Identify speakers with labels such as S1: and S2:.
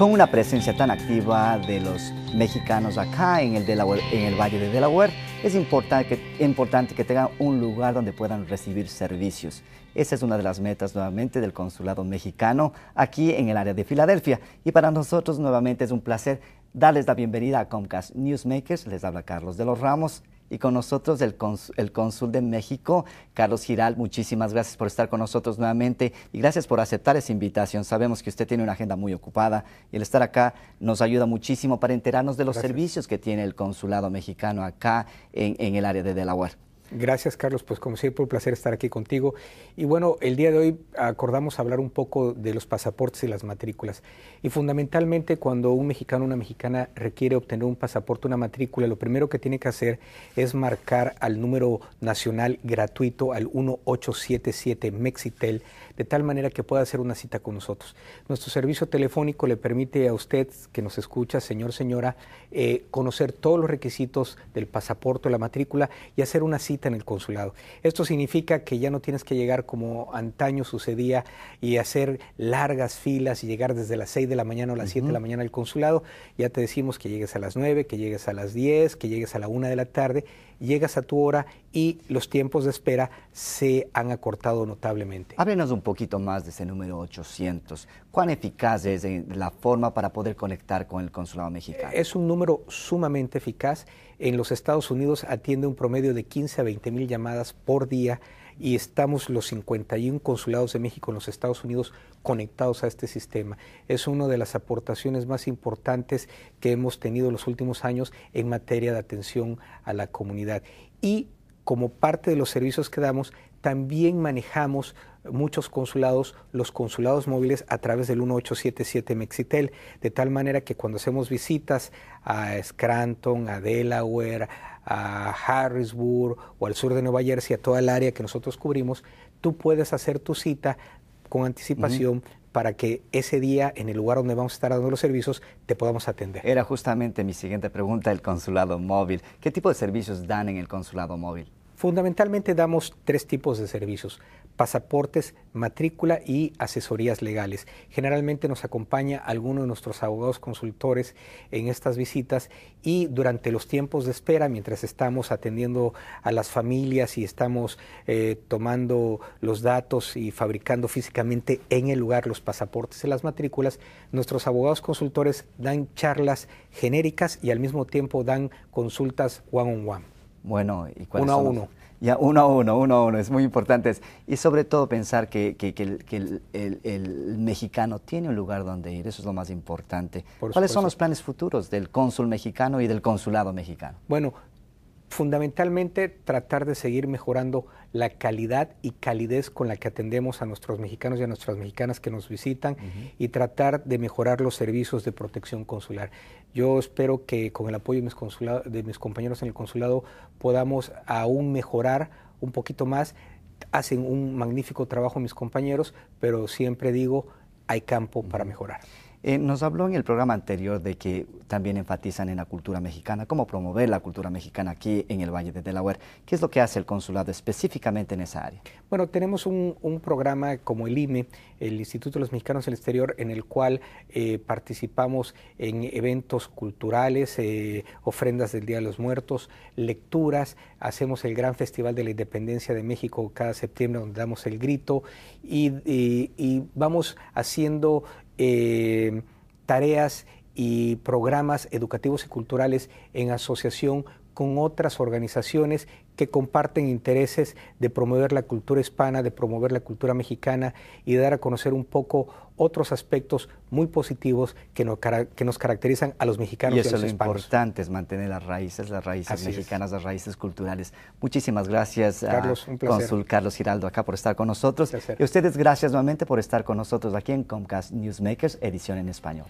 S1: con una presencia tan activa de los mexicanos acá en el, Valle de Delaware, es importante que, importante que tengan un lugar donde puedan recibir servicios. Esa es una de las metas nuevamente del Consulado Mexicano aquí en el área de Filadelfia. Y para nosotros nuevamente es un placer darles la bienvenida a Comcast Newsmakers. Les habla Carlos de los Ramos y con nosotros el, el cónsul de México, Carlos Giral. Muchísimas gracias por estar con nosotros nuevamente y gracias por aceptar esa invitación. Sabemos que usted tiene una agenda muy ocupada y el estar acá nos ayuda muchísimo para enterarnos de los servicios que tiene el consulado mexicano acá en, en el área de Delaware.
S2: Gracias, Carlos. Pues como siempre, un placer estar aquí contigo. Y bueno, el día de hoy acordamos hablar un poco de los pasaportes y las matrículas. Y fundamentalmente, cuando un mexicano o una mexicana requiere obtener un pasaporte, una matrícula, lo primero que tiene que hacer es marcar al número nacional gratuito al 1877 Mexitel de tal manera que pueda hacer una cita con nosotros. Nuestro servicio telefónico le permite a usted que nos escucha, señor, señora, eh, conocer todos los requisitos del pasaporte, la matrícula y hacer una cita en el consulado. Esto significa que ya no tienes que llegar como antaño sucedía y hacer largas filas y llegar desde las 6 de la mañana o las siete de la mañana al consulado. Ya te decimos que llegues a las 9, que llegues a las 10, que llegues a la 1 de la tarde llegas a tu hora y los tiempos de espera se han acortado notablemente. Háblenos un poquito más de ese número 800. ¿Cuán eficaz es eh, la forma para poder conectar con el consulado mexicano? Es un número sumamente eficaz. En los Estados Unidos atiende un promedio de 15 a 20 mil llamadas por día y estamos los 51 consulados de México en los Estados Unidos conectados a este sistema. Es una de las aportaciones más importantes que hemos tenido los últimos años en materia de atención a la comunidad. Y como parte de los servicios que damos, también manejamos muchos consulados, los consulados móviles a través del 1877 Mexitel, de tal manera que cuando hacemos visitas a Scranton, a Delaware, a Harrisburg o al sur de Nueva Jersey, a toda el área que nosotros cubrimos, tú puedes hacer tu cita con anticipación para que ese día, en el lugar donde vamos a estar dando los servicios, te podamos atender.
S1: Era justamente mi siguiente pregunta, el
S2: consulado móvil. ¿Qué tipo de servicios dan en el consulado móvil? Fundamentalmente damos tres tipos de servicios pasaportes, matrícula y asesorías legales. Generalmente nos acompaña alguno de nuestros abogados consultores en estas visitas y durante los tiempos de espera, mientras estamos atendiendo a las familias y estamos eh, tomando los datos y fabricando físicamente en el lugar los pasaportes y las matrículas, nuestros abogados consultores dan charlas genéricas y al mismo tiempo dan consultas one.
S1: Bueno, ¿y cuáles Uno a uno. Ya, uno a uno, uno a uno, es muy importante. Y sobre todo pensar que, el, mexicano tiene un lugar donde ir, eso es lo más importante. ¿Cuáles son los planes futuros del cónsul mexicano y del consulado mexicano?
S2: Bueno, fundamentalmente tratar de seguir mejorando la calidad y calidez con la que atendemos a nuestros mexicanos y a nuestras mexicanas que nos visitan y tratar de mejorar los servicios de protección consular. Yo espero que con el apoyo de mis, compañeros en el consulado podamos aún mejorar un poquito más. Hacen un magnífico trabajo mis compañeros, pero siempre digo, hay campo para mejorar.
S1: Eh, nos habló en el programa anterior de que también enfatizan en la cultura mexicana, cómo promover la cultura mexicana aquí en el Valle de Delaware. ¿Qué es lo que hace el consulado específicamente en esa
S2: área? Bueno, tenemos un, programa como el IME, el Instituto de los Mexicanos en el Exterior, en el cual eh, participamos en eventos culturales, eh, ofrendas del Día de los Muertos, lecturas, hacemos el gran Festival de la Independencia de México cada septiembre donde damos el grito y vamos haciendo eh, tareas y programas educativos y culturales en asociación con otras organizaciones que comparten intereses de promover la cultura hispana, de promover la cultura mexicana y de dar a conocer un poco otros aspectos muy positivos que nos, caracterizan a los mexicanos. Y eso y es lo importante,
S1: es mantener las raíces, las raíces mexicanas, las raíces culturales. Muchísimas gracias, Carlos, Consul Carlos Giraldo, acá por estar con nosotros. Y ustedes, gracias nuevamente por estar con nosotros aquí en Comcast Newsmakers, edición en español.